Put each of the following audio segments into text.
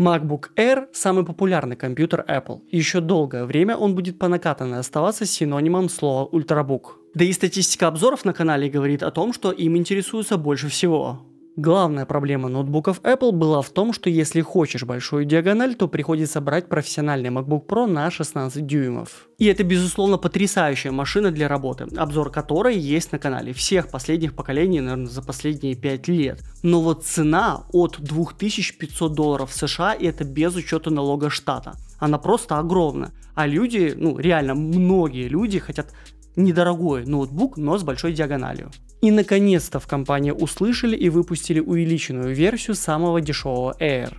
MacBook Air – самый популярный компьютер Apple. Еще долгое время он будет по накатанной оставаться синонимом слова ультрабук. Да и статистика обзоров на канале говорит о том, что им интересуется больше всего. Главная проблема ноутбуков Apple была в том, что если хочешь большую диагональ, то приходится брать профессиональный MacBook Pro на 16 дюймов. И это, безусловно, потрясающая машина для работы, обзор которой есть на канале всех последних поколений, наверное, за последние 5 лет. Но вот цена от 2500 долларов США, и это без учета налога штата. Она просто огромна. А люди, ну реально многие люди хотят недорогой ноутбук, но с большой диагональю. И наконец-то в компании услышали и выпустили увеличенную версию самого дешевого Air.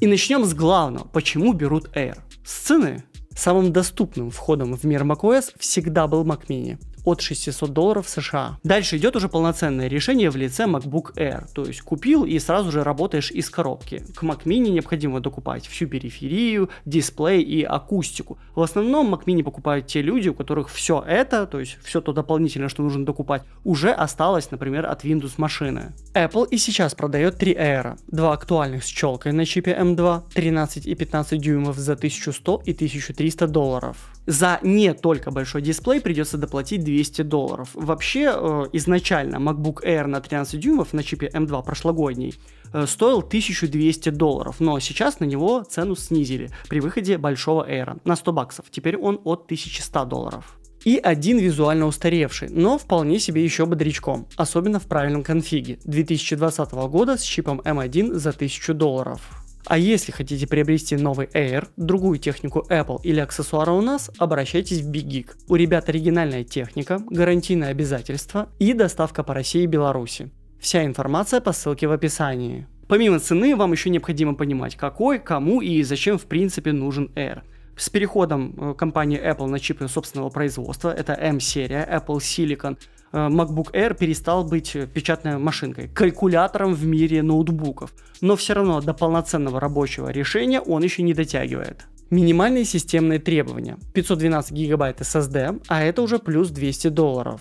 И начнем с главного, почему берут Air. С цены. Самым доступным входом в мир macOS всегда был Mac Mini от 600 долларов США. Дальше идет уже полноценное решение в лице MacBook Air, то есть купил и сразу же работаешь из коробки. К Mac Mini необходимо докупать всю периферию, дисплей и акустику. В основном Mac Mini покупают те люди, у которых все это, то есть все то дополнительное, что нужно докупать, уже осталось, например, от Windows машины. Apple и сейчас продает три Air, два актуальных с челкой на чипе M2, эм 13 и 15 дюймов за 1100 и 1300 долларов за не только большой дисплей придется доплатить 200 долларов. Вообще, э, изначально MacBook Air на 13 дюймов на чипе M2 прошлогодний э, стоил 1200 долларов, но сейчас на него цену снизили при выходе большого Air на 100 баксов, теперь он от 1100 долларов и один визуально устаревший, но вполне себе еще бодрячком, особенно в правильном конфиге 2020 года с чипом M1 за 1000 долларов. А если хотите приобрести новый Air, другую технику Apple или аксессуары у нас, обращайтесь в Big Geek. У ребят оригинальная техника, гарантийное обязательство и доставка по России и Беларуси. Вся информация по ссылке в описании. Помимо цены, вам еще необходимо понимать, какой, кому и зачем в принципе нужен Air. С переходом э, компании Apple на чипы собственного производства, это M-серия, Apple Silicon, Э, MacBook Air перестал быть э, печатной машинкой, калькулятором в мире ноутбуков. Но все равно до полноценного рабочего решения он еще не дотягивает. Минимальные системные требования. 512 гигабайт SSD, а это уже плюс 200 долларов.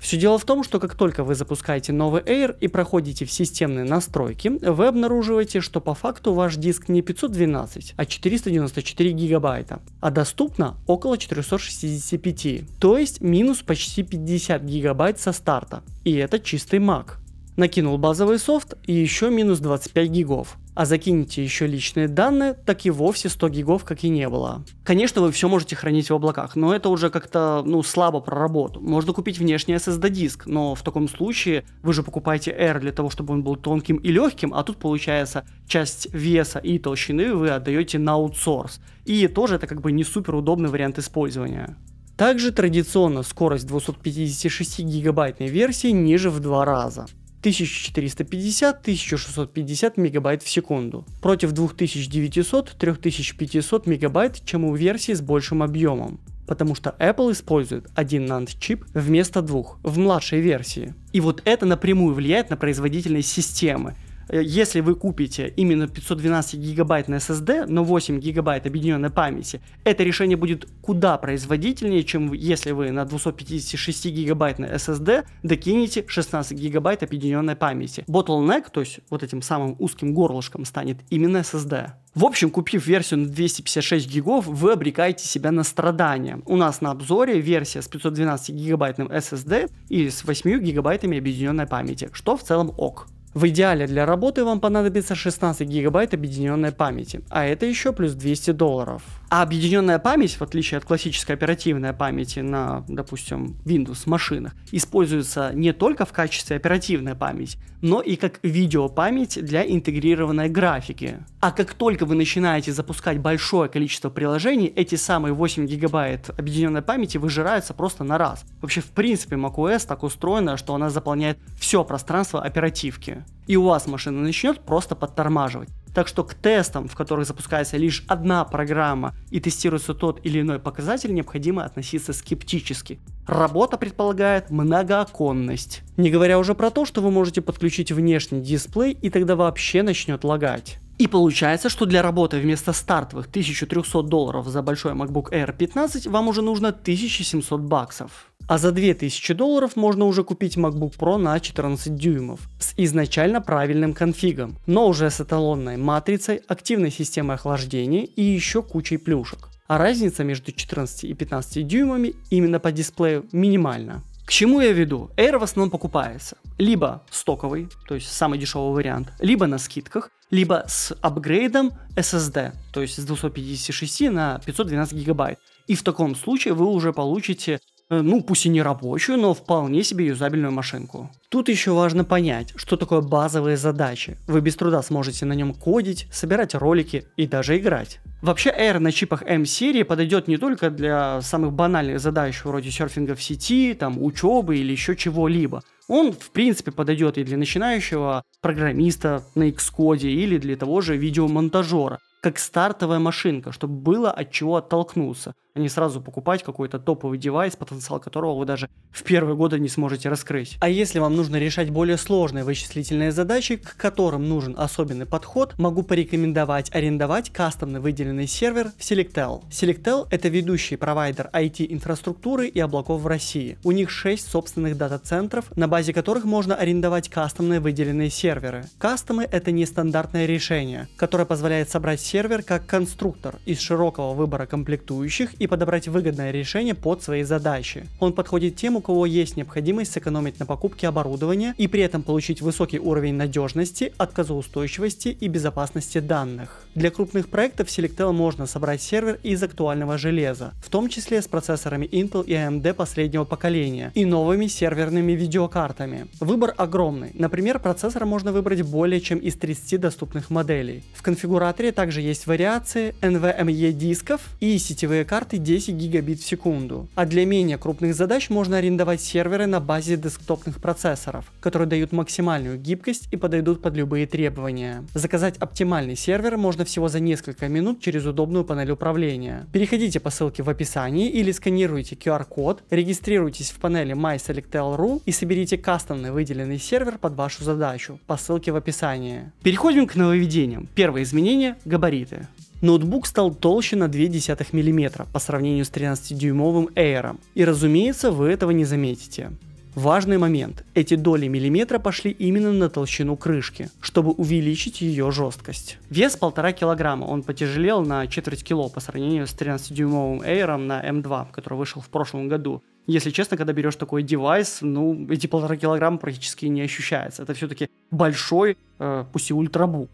Все дело в том, что как только вы запускаете новый Air и проходите в системные настройки, вы обнаруживаете, что по факту ваш диск не 512, а 494 гигабайта, а доступно около 465, то есть минус почти 50 гигабайт со старта. И это чистый Mac накинул базовый софт и еще минус 25 гигов а закинете еще личные данные, так и вовсе 100 гигов как и не было. Конечно, вы все можете хранить в облаках, но это уже как-то, ну, слабо про работу. Можно купить внешний SSD-диск, но в таком случае вы же покупаете R для того, чтобы он был тонким и легким, а тут получается часть веса и толщины вы отдаете на аутсорс. И тоже это как бы не супер удобный вариант использования. Также традиционно скорость 256 гигабайтной версии ниже в два раза. 1450-1650 мегабайт в секунду против 2900-3500 мегабайт, чем у версии с большим объемом потому что Apple использует один NAND чип вместо двух в младшей версии. И вот это напрямую влияет на производительность системы, Э, если вы купите именно 512 гигабайт на SSD, но 8 гигабайт объединенной памяти, это решение будет куда производительнее, чем если вы на 256 гигабайт на SSD докинете 16 гигабайт объединенной памяти. Bottleneck, то есть вот этим самым узким горлышком станет именно SSD. В общем, купив версию на 256 гигов, вы обрекаете себя на страдания. У нас на обзоре версия с 512 гигабайтным SSD и с 8 гигабайтами объединенной памяти, что в целом ок. В идеале для работы вам понадобится 16 гигабайт объединенной памяти, а это еще плюс 200 долларов. А объединенная память, в отличие от классической оперативной памяти на, допустим, Windows машинах, используется не только в качестве оперативной памяти, но и как видеопамять для интегрированной графики. А как только вы начинаете запускать большое количество приложений, эти самые 8 гигабайт объединенной памяти выжираются просто на раз. Вообще, в принципе, macOS так устроена, что она заполняет все пространство оперативки. И у вас машина начнет просто подтормаживать. Так что к тестам, в которых запускается лишь одна программа и тестируется тот или иной показатель, необходимо относиться скептически. Работа предполагает многооконность. Не говоря уже про то, что вы можете подключить внешний дисплей и тогда вообще начнет лагать. И получается, что для работы вместо стартовых 1300 долларов за большой MacBook Air 15 вам уже нужно 1700 баксов. А за 2000 долларов можно уже купить MacBook Pro на 14 дюймов с изначально правильным конфигом, но уже с эталонной матрицей, активной системой охлаждения и еще кучей плюшек. А разница между 14 и 15 дюймами именно по дисплею минимальна. К чему я веду? Air в основном покупается либо стоковый, то есть самый дешевый вариант, либо на скидках, либо с апгрейдом SSD, то есть с 256 на 512 гигабайт. И в таком случае вы уже получите Э, ну, пусть и не рабочую, но вполне себе юзабельную машинку. Тут еще важно понять, что такое базовые задачи. Вы без труда сможете на нем кодить, собирать ролики и даже играть. Вообще Air на чипах M-серии подойдет не только для самых банальных задач вроде серфинга в сети, там учебы или еще чего-либо. Он, в принципе, подойдет и для начинающего программиста на Xcode или для того же видеомонтажера, как стартовая машинка, чтобы было от чего оттолкнуться не сразу покупать какой-то топовый девайс, потенциал которого вы даже в первые годы не сможете раскрыть. А если вам нужно решать более сложные вычислительные задачи, к которым нужен особенный подход, могу порекомендовать арендовать кастомный выделенный сервер в Selectel. Selectel это ведущий провайдер IT-инфраструктуры и облаков в России. У них 6 собственных дата-центров, на базе которых можно арендовать кастомные выделенные серверы. Кастомы это нестандартное решение, которое позволяет собрать сервер как конструктор из широкого выбора комплектующих и подобрать выгодное решение под свои задачи. Он подходит тем, у кого есть необходимость сэкономить на покупке оборудования и при этом получить высокий уровень надежности, отказоустойчивости и безопасности данных. Для крупных проектов Selectel можно собрать сервер из актуального железа, в том числе с процессорами Intel и AMD последнего поколения и новыми серверными видеокартами. Выбор огромный. Например, процессор можно выбрать более чем из 30 доступных моделей. В конфигураторе также есть вариации NVMe дисков и сетевые карты 10 гигабит в секунду. А для менее крупных задач можно арендовать серверы на базе десктопных процессоров, которые дают максимальную гибкость и подойдут под любые требования. Заказать оптимальный сервер можно всего за несколько минут через удобную панель управления. Переходите по ссылке в описании или сканируйте QR-код, регистрируйтесь в панели MySelectel.ru и соберите кастомный выделенный сервер под вашу задачу по ссылке в описании. Переходим к нововведениям. Первое изменение – габариты. Ноутбук стал толще на 0,2 мм по сравнению с 13-дюймовым Air, и разумеется вы этого не заметите. Важный момент. Эти доли миллиметра пошли именно на толщину крышки, чтобы увеличить ее жесткость. Вес 1,5 килограмма. Он потяжелел на четверть кило по сравнению с 13-дюймовым Air на M2, эм который вышел в прошлом году. Если честно, когда берешь такой девайс, ну, эти полтора килограмма практически не ощущается. Это все-таки большой, э, пусть и ультрабук.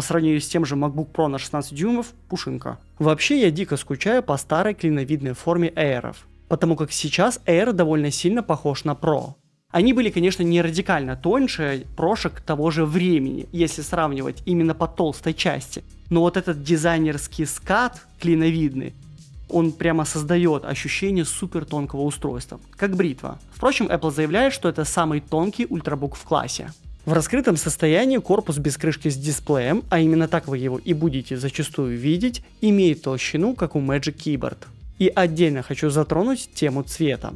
По сравнению с тем же MacBook Pro на 16 дюймов – пушинка. Вообще я дико скучаю по старой клиновидной форме Air, потому как сейчас Air довольно сильно похож на Pro. Они были, конечно, не радикально тоньше прошек того же времени, если сравнивать именно по толстой части. Но вот этот дизайнерский скат клиновидный, он прямо создает ощущение супер тонкого устройства, как бритва. Впрочем, Apple заявляет, что это самый тонкий ультрабук в классе. В раскрытом состоянии корпус без крышки с дисплеем, а именно так вы его и будете зачастую видеть, имеет толщину, как у Magic Keyboard. И отдельно хочу затронуть тему цвета.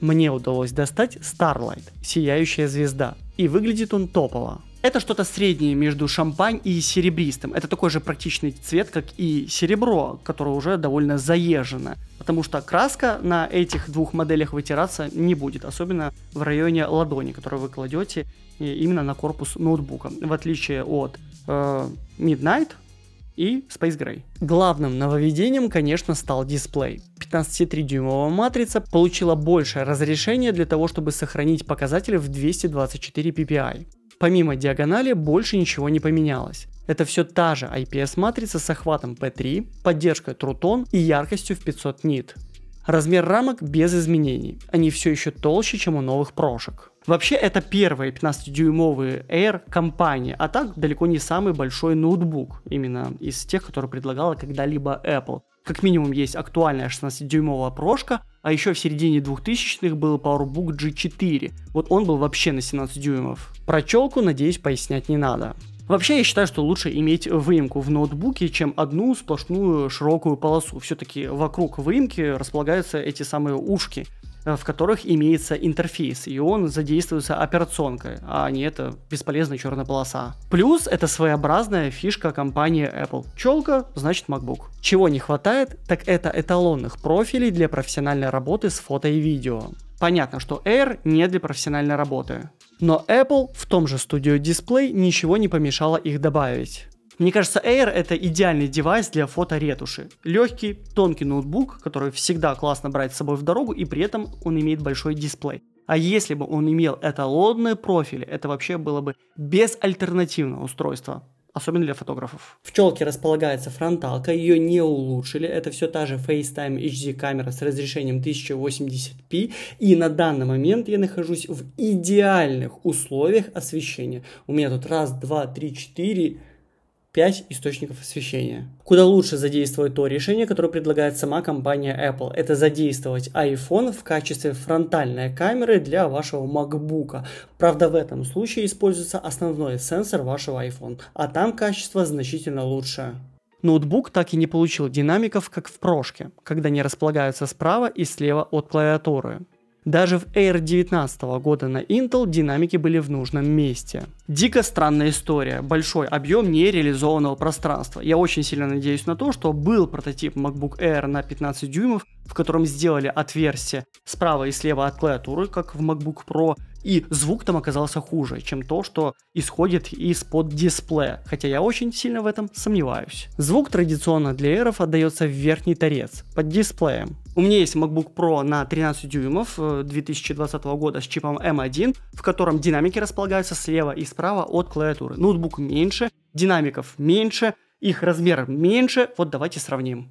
Мне удалось достать Starlight, сияющая звезда, и выглядит он топово. Это что-то среднее между шампань и серебристым. Это такой же практичный цвет, как и серебро, которое уже довольно заезжено. Потому что краска на этих двух моделях вытираться не будет, особенно в районе ладони, которую вы кладете именно на корпус ноутбука, в отличие от э, Midnight, и Space Gray. Главным нововведением, конечно, стал дисплей. 15,3-дюймовая матрица получила большее разрешение для того, чтобы сохранить показатели в 224 ppi. Помимо диагонали больше ничего не поменялось. Это все та же IPS-матрица с охватом P3, поддержкой Truton и яркостью в 500 нит. Размер рамок без изменений, они все еще толще, чем у новых прошек. Вообще, это первая 15-дюймовая Air компания, а так далеко не самый большой ноутбук, именно из тех, которые предлагала когда-либо Apple. Как минимум есть актуальная 16-дюймовая прошка, а еще в середине 2000-х был PowerBook G4. Вот он был вообще на 17 дюймов. Про челку, надеюсь, пояснять не надо. Вообще, я считаю, что лучше иметь выемку в ноутбуке, чем одну сплошную широкую полосу. Все-таки вокруг выемки располагаются эти самые ушки. Э, в которых имеется интерфейс, и он задействуется операционкой, а не это бесполезная черная полоса. Плюс это своеобразная фишка компании Apple. Челка, значит MacBook. Чего не хватает, так это эталонных профилей для профессиональной работы с фото и видео. Понятно, что Air не для профессиональной работы. Но Apple в том же Studio Display ничего не помешало их добавить. Мне кажется, Air это идеальный девайс для фоторетуши. Легкий, тонкий ноутбук, который всегда классно брать с собой в дорогу, и при этом он имеет большой дисплей. А если бы он имел эталонные профили, это вообще было бы безальтернативное устройство особенно для фотографов. В челке располагается фронталка, ее не улучшили, это все та же FaceTime HD камера с разрешением 1080p, и на данный момент я нахожусь в идеальных условиях освещения. У меня тут раз, два, три, четыре, 5 источников освещения. Куда лучше задействовать то решение, которое предлагает сама компания Apple. Это задействовать iPhone в качестве фронтальной камеры для вашего MacBook. Правда, в этом случае используется основной сенсор вашего iPhone, а там качество значительно лучше. Ноутбук так и не получил динамиков, как в прошке, когда они располагаются справа и слева от клавиатуры. Даже в Air 19 года на Intel динамики были в нужном месте. Дико странная история, большой объем нереализованного пространства. Я очень сильно надеюсь на то, что был прототип MacBook Air на 15 дюймов, в котором сделали отверстие справа и слева от клавиатуры, как в MacBook Pro, и звук там оказался хуже, чем то, что исходит из-под дисплея, хотя я очень сильно в этом сомневаюсь. Звук традиционно для эров отдается в верхний торец, под дисплеем. У меня есть MacBook Pro на 13 дюймов 2020 э, года с чипом M1, эм в котором динамики располагаются слева и справа от клавиатуры. Ноутбук меньше, динамиков меньше, их размер меньше. Вот давайте сравним.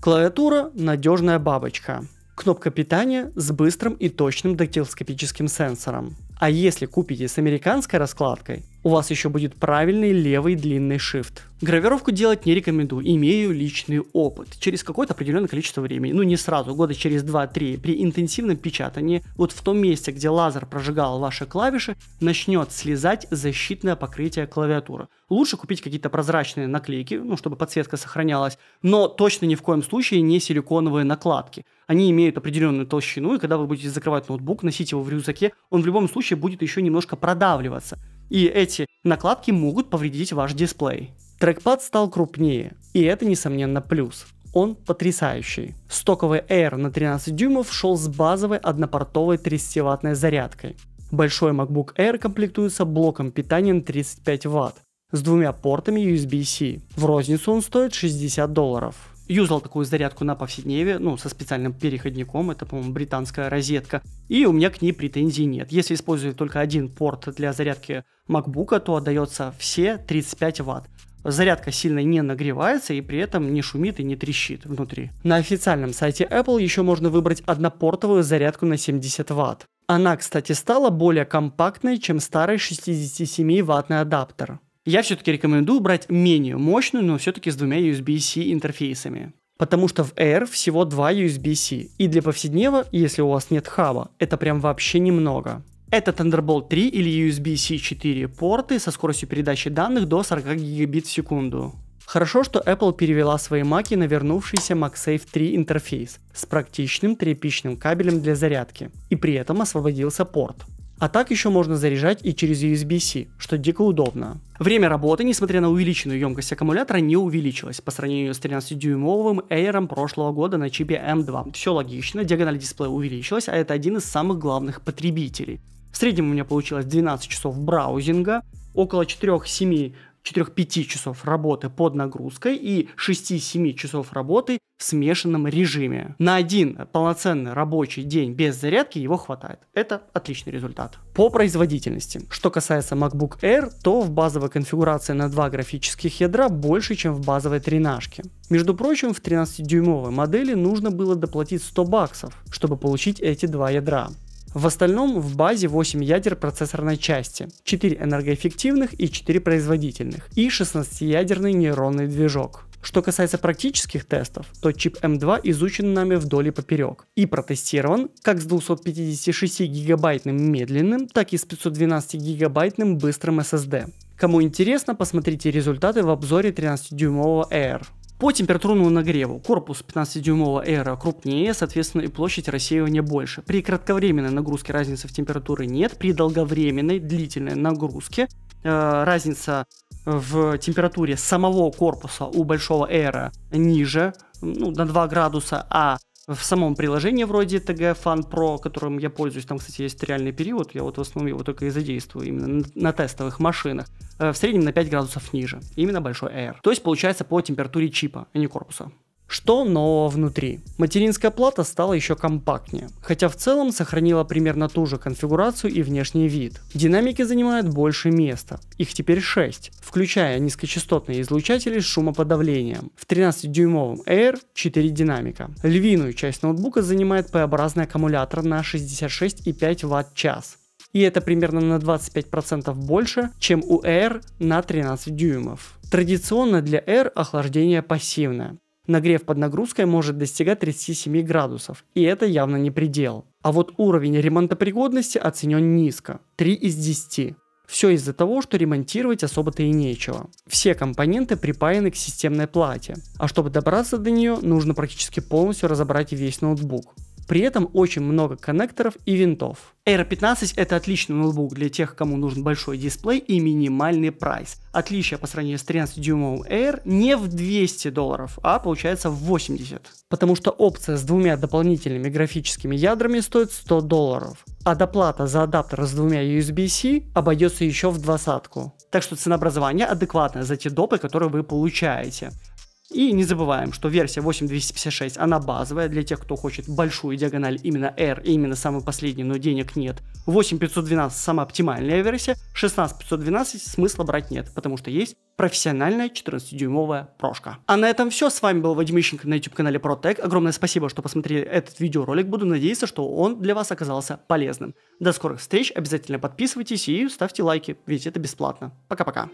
Клавиатура – надежная бабочка. Кнопка питания с быстрым и точным дактилоскопическим сенсором. А если купите с американской раскладкой, у вас еще будет правильный левый длинный shift. Гравировку делать не рекомендую, имею личный опыт. Через какое-то определенное количество времени, ну не сразу, года через 2-3, при интенсивном печатании, вот в том месте, где лазер прожигал ваши клавиши, начнет слезать защитное покрытие клавиатуры. Лучше купить какие-то прозрачные наклейки, ну чтобы подсветка сохранялась, но точно ни в коем случае не силиконовые накладки. Они имеют определенную толщину, и когда вы будете закрывать ноутбук, носить его в рюкзаке, он в любом случае будет еще немножко продавливаться и эти накладки могут повредить ваш дисплей. Трекпад стал крупнее, и это, несомненно, плюс. Он потрясающий. Стоковый Air на 13 дюймов шел с базовой однопортовой 30-ваттной зарядкой. Большой MacBook Air комплектуется блоком питания на 35 Вт с двумя портами USB-C. В розницу он стоит 60 долларов юзал такую зарядку на повседневе, ну, со специальным переходником, это, по-моему, британская розетка, и у меня к ней претензий нет. Если использую только один порт для зарядки MacBook, то отдается все 35 ватт. Зарядка сильно не нагревается и при этом не шумит и не трещит внутри. На официальном сайте Apple еще можно выбрать однопортовую зарядку на 70 Вт. Она, кстати, стала более компактной, чем старый 67-ваттный адаптер. Я все-таки рекомендую брать менее мощную, но все-таки с двумя USB-C интерфейсами. Потому что в Air всего два USB-C, и для повседнева, если у вас нет хаба, это прям вообще немного. Это Thunderbolt 3 или USB-C 4 порты со скоростью передачи данных до 40 гигабит в секунду. Хорошо, что Apple перевела свои маки на вернувшийся MagSafe 3 интерфейс с практичным тряпичным кабелем для зарядки, и при этом освободился порт. А так еще можно заряжать и через USB-C, что дико удобно. Время работы, несмотря на увеличенную емкость аккумулятора, не увеличилось по сравнению с 13-дюймовым Air прошлого года на чипе M2. Все логично, диагональ дисплея увеличилась, а это один из самых главных потребителей. В среднем у меня получилось 12 часов браузинга, около 4-7 4-5 часов работы под нагрузкой и 6-7 часов работы в смешанном режиме. На один полноценный рабочий день без зарядки его хватает. Это отличный результат. По производительности. Что касается MacBook Air, то в базовой конфигурации на два графических ядра больше, чем в базовой тринашке. Между прочим, в 13-дюймовой модели нужно было доплатить 100 баксов, чтобы получить эти два ядра. В остальном в базе 8 ядер процессорной части, 4 энергоэффективных и 4 производительных, и 16-ядерный нейронный движок. Что касается практических тестов, то чип M2 эм изучен нами вдоль и поперек и протестирован как с 256 гигабайтным медленным, так и с 512 гигабайтным быстрым SSD. Кому интересно, посмотрите результаты в обзоре 13-дюймового Air. По температурному нагреву корпус 15-дюймового Aero крупнее, соответственно и площадь рассеивания больше. При кратковременной нагрузке разницы в температуре нет, при долговременной длительной нагрузке э, разница в температуре самого корпуса у большого ЭРа ниже, ну, на 2 градуса, а в самом приложении вроде TG Fun Pro, которым я пользуюсь, там, кстати, есть реальный период, я вот в основном его только и задействую именно на тестовых машинах, э, в среднем на 5 градусов ниже, именно большой Air. То есть получается по температуре чипа, а не корпуса. Что нового внутри? Материнская плата стала еще компактнее, хотя в целом сохранила примерно ту же конфигурацию и внешний вид. Динамики занимают больше места, их теперь 6, включая низкочастотные излучатели с шумоподавлением. В 13-дюймовом Air 4 динамика. Львиную часть ноутбука занимает P-образный аккумулятор на 66,5 Вт-час и это примерно на 25% больше, чем у Air на 13 дюймов. Традиционно для Air охлаждение пассивное нагрев под нагрузкой может достигать 37 градусов, и это явно не предел. А вот уровень ремонтопригодности оценен низко – 3 из 10. Все из-за того, что ремонтировать особо-то и нечего. Все компоненты припаяны к системной плате, а чтобы добраться до нее, нужно практически полностью разобрать весь ноутбук. При этом очень много коннекторов и винтов. Air 15 это отличный ноутбук для тех, кому нужен большой дисплей и минимальный прайс. Отличие по сравнению с 13-дюймовым Air не в 200 долларов, а получается в 80. Потому что опция с двумя дополнительными графическими ядрами стоит 100 долларов, а доплата за адаптер с двумя USB-C обойдется еще в двадцатку. Так что ценообразование адекватное за те допы, которые вы получаете. И не забываем, что версия 8256, она базовая для тех, кто хочет большую диагональ именно R, и именно самый последний, но денег нет. 8512 самая оптимальная версия, 16512 смысла брать нет, потому что есть профессиональная 14-дюймовая прошка. А на этом все, с вами был Вадим Ищенко на YouTube-канале ProTech. Огромное спасибо, что посмотрели этот видеоролик, буду надеяться, что он для вас оказался полезным. До скорых встреч, обязательно подписывайтесь и ставьте лайки, ведь это бесплатно. Пока-пока.